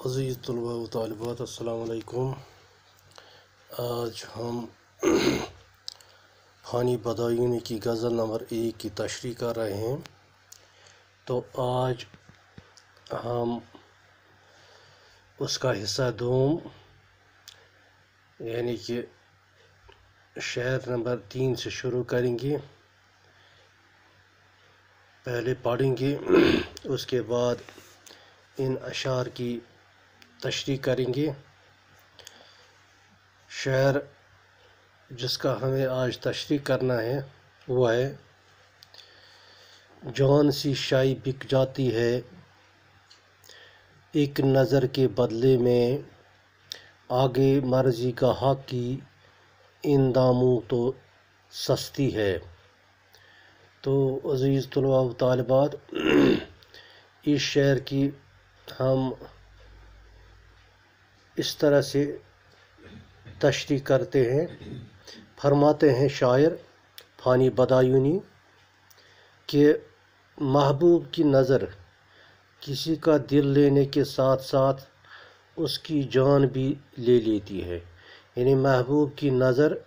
अज़ीज़ तलबा वालबात अलकुम आज हम फ़ानी बदायूनी की गज़ल नंबर एक की तशरी कर रहे हैं तो आज हम उसका हिस्सा दोम यानी कि शहर नंबर तीन से शुरू करेंगे पहले पढ़ेंगे उसके बाद इन अशार की तशरी करेंगे शहर जिसका हमें आज तशरी करना है वो है जान सी शाही बिक जाती है एक नज़र के बदले में आगे मर्जी का हक की इन दामों तो सस्ती है तो अज़ीज़ तलबा तलबात इस शहर की हम इस तरह से तशरी करते हैं फरमाते हैं शायर फ़ानी बदायूनी कि महबूब की नज़र किसी का दिल लेने के साथ साथ उसकी जान भी ले लेती है यानी महबूब की नज़र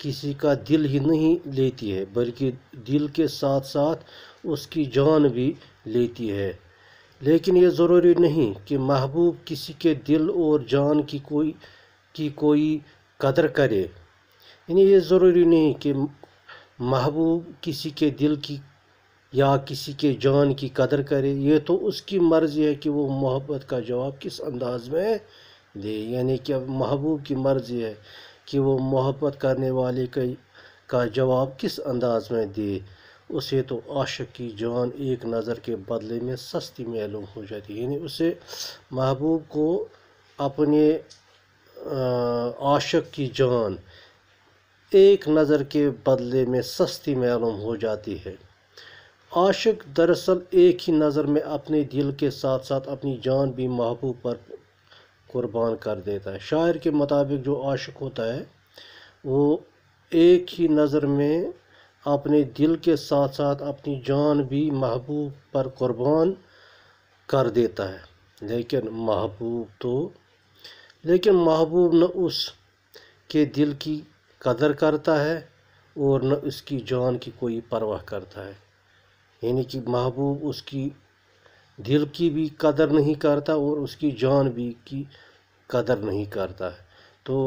किसी का दिल ही नहीं लेती है बल्कि दिल के साथ साथ उसकी जान भी लेती है लेकिन ये ज़रूरी नहीं कि महबूब किसी के दिल और जान की कोई की कोई कदर करे यानी ये ज़रूरी नहीं कि महबूब किसी के दिल की या किसी के जान की कदर करे ये तो उसकी मर्ज़ी है कि वो मोहब्बत का जवाब किस अंदाज में दे यानी कि अब महबूब की मर्ज़ी है कि वो मोहब्बत करने वाले का जवाब किस अंदाज में दे उसे तो आशिक की जान एक नज़र के बदले में सस्ती मालूम हो जाती है यानी उसे महबूब को अपने आशिक की जान एक नज़र के बदले में सस्ती मालूम हो जाती है आशिक दरअसल एक ही नज़र में अपने दिल के साथ साथ अपनी जान भी महबूब पर कुर्बान कर देता है शायर के मुताबिक जो आशिक होता है वो एक ही नज़र में अपने दिल के साथ साथ अपनी जान भी महबूब पर कुर्बान कर देता है लेकिन महबूब तो लेकिन महबूब न उस के दिल की कदर करता है और न उसकी जान की कोई परवाह करता है यानी कि महबूब उसकी दिल की भी कदर नहीं करता और उसकी जान भी की कदर नहीं करता है तो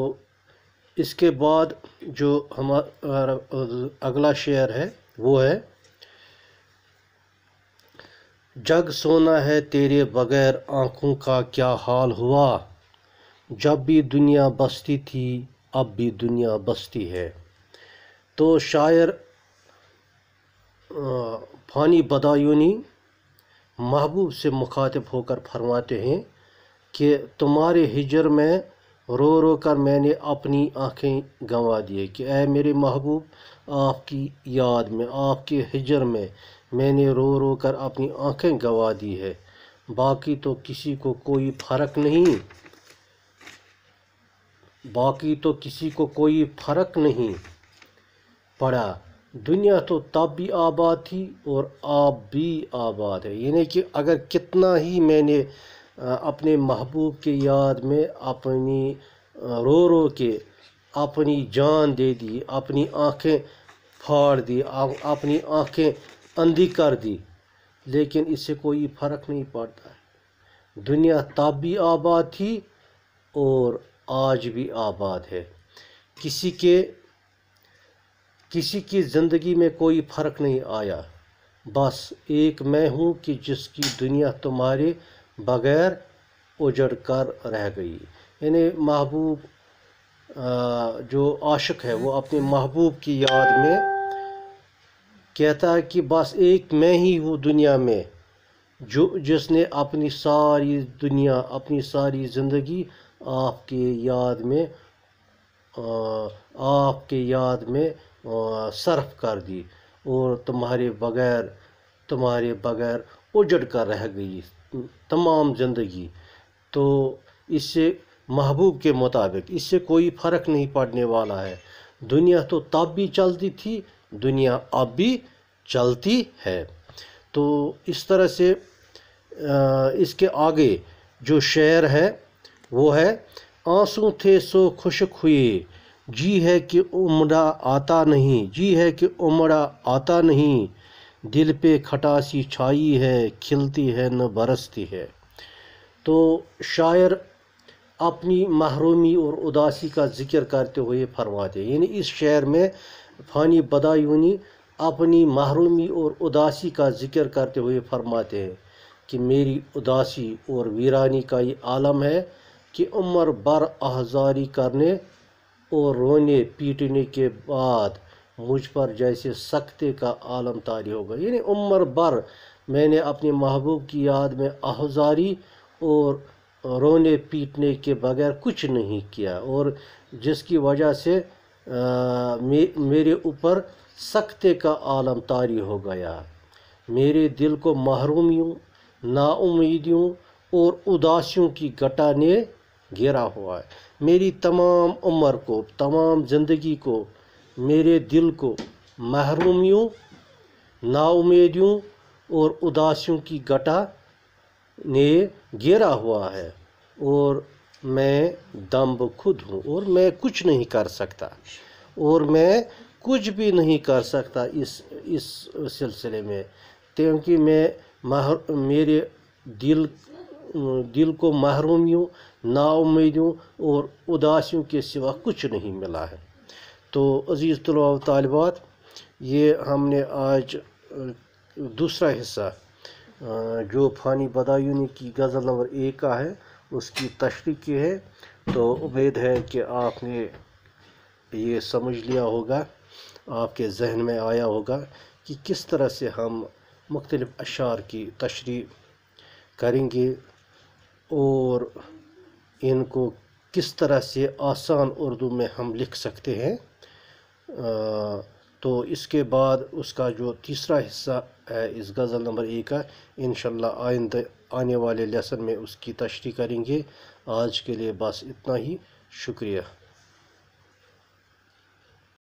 इसके बाद जो हमारा अगला शेयर है वो है जग सोना है तेरे बगैर आँखों का क्या हाल हुआ जब भी दुनिया बसती थी अब भी दुनिया बसती है तो शायर फानी बदायूनी महबूब से मुखातिब होकर फरमाते हैं कि तुम्हारे हिजर में रो रो कर मैंने अपनी आँखें गंवा दिए कि अः मेरे महबूब आपकी याद में आपके हिजर में मैंने रो रो कर अपनी आँखें गंवा दी है बाकी तो किसी को कोई फ़र्क नहीं बाकी तो किसी को कोई फ़र्क नहीं पड़ा दुनिया तो तब भी आबाद थी और आप भी आबाद है यानी कि अगर कितना ही मैंने अपने महबूब के याद में अपनी रो रो के अपनी जान दे दी अपनी आंखें फाड़ दी अपनी आंखें अंधी कर दी लेकिन इससे कोई फ़र्क नहीं पड़ता दुनिया तब भी आबाद थी और आज भी आबाद है किसी के किसी की ज़िंदगी में कोई फ़र्क नहीं आया बस एक मैं हूँ कि जिसकी दुनिया तुम्हारे बग़ैर उजड़ कर रह गई यानी महबूब जो आशिक है वो अपने महबूब की याद में कहता है कि बस एक मैं ही हूँ दुनिया में जो जिसने अपनी सारी दुनिया अपनी सारी ज़िंदगी आपके याद में आपके याद में सर्फ कर दी और तुम्हारे बगैर तुम्हारे बगैर उजड़ कर रह गई तमाम ज़िंदगी तो इससे महबूब के मुताबिक इससे कोई फ़र्क नहीं पड़ने वाला है दुनिया तो तब भी चलती थी दुनिया अब भी चलती है तो इस तरह से इसके आगे जो शेर है वो है आंसू थे सो खुशक हुए जी है कि उमड़ा आता नहीं जी है कि उमड़ा आता नहीं दिल पे खटासी छाई है खिलती है न बरसती है तो शायर अपनी महरूमी और उदासी का जिक्र करते हुए फरमाते यानी इस शेर में फ़ानी बदायूनी अपनी महरूमी और उदासी का जिक्र करते हुए फरमाते हैं कि मेरी उदासी और वीरानी का ये आलम है कि उम्र बर आज़ारी करने और रोने पीटने के बाद मुझ पर जैसे सख्ते का आलम तारी होगा यानी उम्र भर मैंने अपने महबूब की याद में आहुजारी और रोने पीटने के बगैर कुछ नहीं किया और जिसकी वजह से आ, मे, मेरे ऊपर सख्ते का आलम तारी हो गया मेरे दिल को महरूमियों नाउमीदियों और उदासियों की गटा ने घेरा हुआ है मेरी तमाम उम्र को तमाम ज़िंदगी को मेरे दिल को महरूमियों नाउमेदियों और उदासियों की गटा ने घेरा हुआ है और मैं दम्ब खुद हूँ और मैं कुछ नहीं कर सकता और मैं कुछ भी नहीं कर सकता इस इस सिलसिले में क्योंकि मैं महर मेरे दिल दिल को महरूमियों नाउमीदियों और उदासियों के सिवा कुछ नहीं मिला है तो अज़ीज़ तलबा तलबात ये हमने आज दूसरा हिस्सा जो फ़ानी बदायूनी की गज़ल नंबर एक का है उसकी तशरी की है तो उम्मीद है कि आपने ये समझ लिया होगा आपके जहन में आया होगा कि किस तरह से हम मुख्तलिफ़ अशार की तशरी करेंगे और इनको किस तरह से आसान उर्दू में हम लिख सकते हैं तो इसके बाद उसका जो तीसरा हिस्सा है इस गज़ल नंबर एक का इन आइंद आने वाले लेसन में उसकी तशरी करेंगे आज के लिए बस इतना ही शुक्रिया